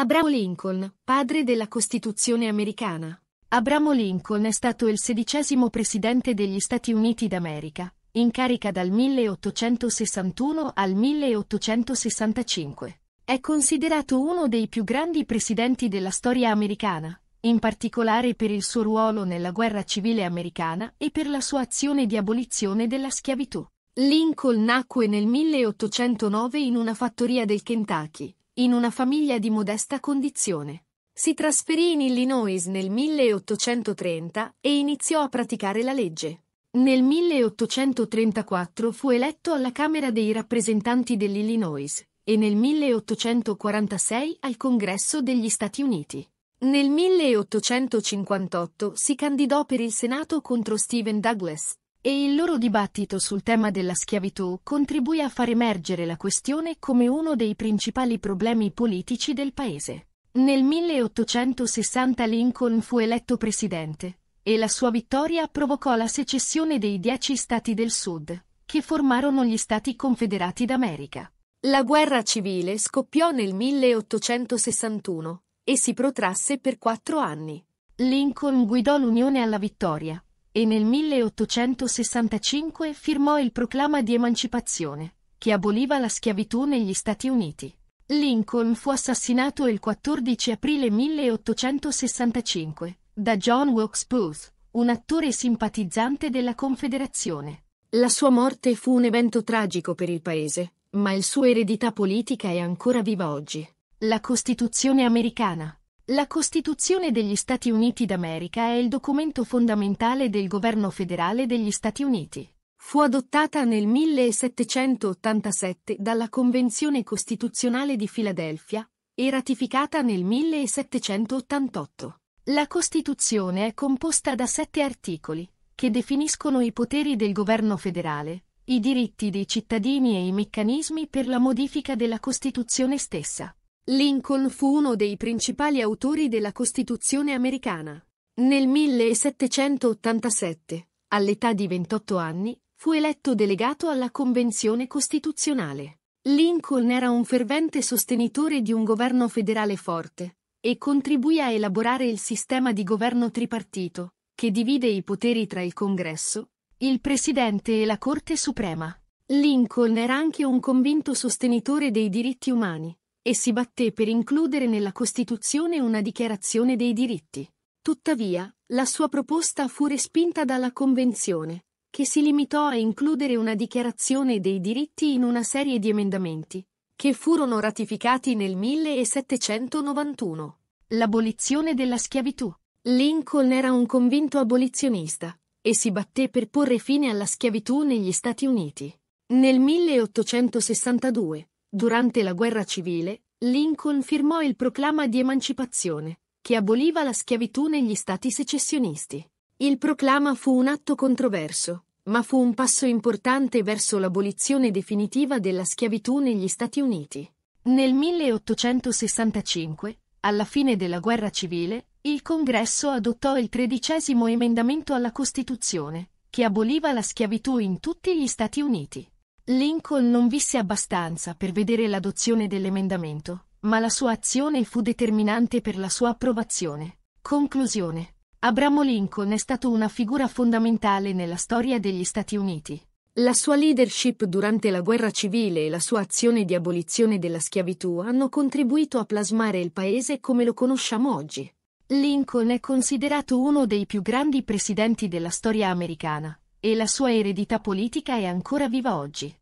Abraham Lincoln, padre della Costituzione americana. Abramo Lincoln è stato il sedicesimo presidente degli Stati Uniti d'America, in carica dal 1861 al 1865. È considerato uno dei più grandi presidenti della storia americana, in particolare per il suo ruolo nella guerra civile americana e per la sua azione di abolizione della schiavitù. Lincoln nacque nel 1809 in una fattoria del Kentucky, in una famiglia di modesta condizione. Si trasferì in Illinois nel 1830 e iniziò a praticare la legge. Nel 1834 fu eletto alla Camera dei rappresentanti dell'Illinois e nel 1846 al Congresso degli Stati Uniti. Nel 1858 si candidò per il Senato contro Stephen Douglas, e il loro dibattito sul tema della schiavitù contribuì a far emergere la questione come uno dei principali problemi politici del paese. Nel 1860 Lincoln fu eletto presidente, e la sua vittoria provocò la secessione dei dieci stati del Sud, che formarono gli Stati Confederati d'America. La guerra civile scoppiò nel 1861 e si protrasse per quattro anni. Lincoln guidò l'Unione alla vittoria, e nel 1865 firmò il proclama di emancipazione, che aboliva la schiavitù negli Stati Uniti. Lincoln fu assassinato il 14 aprile 1865 da John Wilkes Booth, un attore simpatizzante della Confederazione. La sua morte fu un evento tragico per il paese, ma il suo eredità politica è ancora viva oggi. La Costituzione americana, la Costituzione degli Stati Uniti d'America è il documento fondamentale del governo federale degli Stati Uniti. Fu adottata nel 1787 dalla Convenzione Costituzionale di Filadelfia e ratificata nel 1788. La Costituzione è composta da sette articoli, che definiscono i poteri del governo federale, i diritti dei cittadini e i meccanismi per la modifica della Costituzione stessa. Lincoln fu uno dei principali autori della Costituzione americana. Nel 1787, all'età di 28 anni, fu eletto delegato alla Convenzione Costituzionale. Lincoln era un fervente sostenitore di un governo federale forte e contribuì a elaborare il sistema di governo tripartito, che divide i poteri tra il Congresso, il Presidente e la Corte Suprema. Lincoln era anche un convinto sostenitore dei diritti umani e si batté per includere nella Costituzione una dichiarazione dei diritti. Tuttavia, la sua proposta fu respinta dalla Convenzione, che si limitò a includere una dichiarazione dei diritti in una serie di emendamenti, che furono ratificati nel 1791. L'abolizione della schiavitù. Lincoln era un convinto abolizionista e si batté per porre fine alla schiavitù negli Stati Uniti. Nel 1862 Durante la guerra civile, Lincoln firmò il proclama di emancipazione, che aboliva la schiavitù negli stati secessionisti. Il proclama fu un atto controverso, ma fu un passo importante verso l'abolizione definitiva della schiavitù negli Stati Uniti. Nel 1865, alla fine della guerra civile, il Congresso adottò il tredicesimo emendamento alla Costituzione, che aboliva la schiavitù in tutti gli Stati Uniti. Lincoln non visse abbastanza per vedere l'adozione dell'emendamento, ma la sua azione fu determinante per la sua approvazione. Conclusione. Abramo Lincoln è stato una figura fondamentale nella storia degli Stati Uniti. La sua leadership durante la guerra civile e la sua azione di abolizione della schiavitù hanno contribuito a plasmare il paese come lo conosciamo oggi. Lincoln è considerato uno dei più grandi presidenti della storia americana, e la sua eredità politica è ancora viva oggi.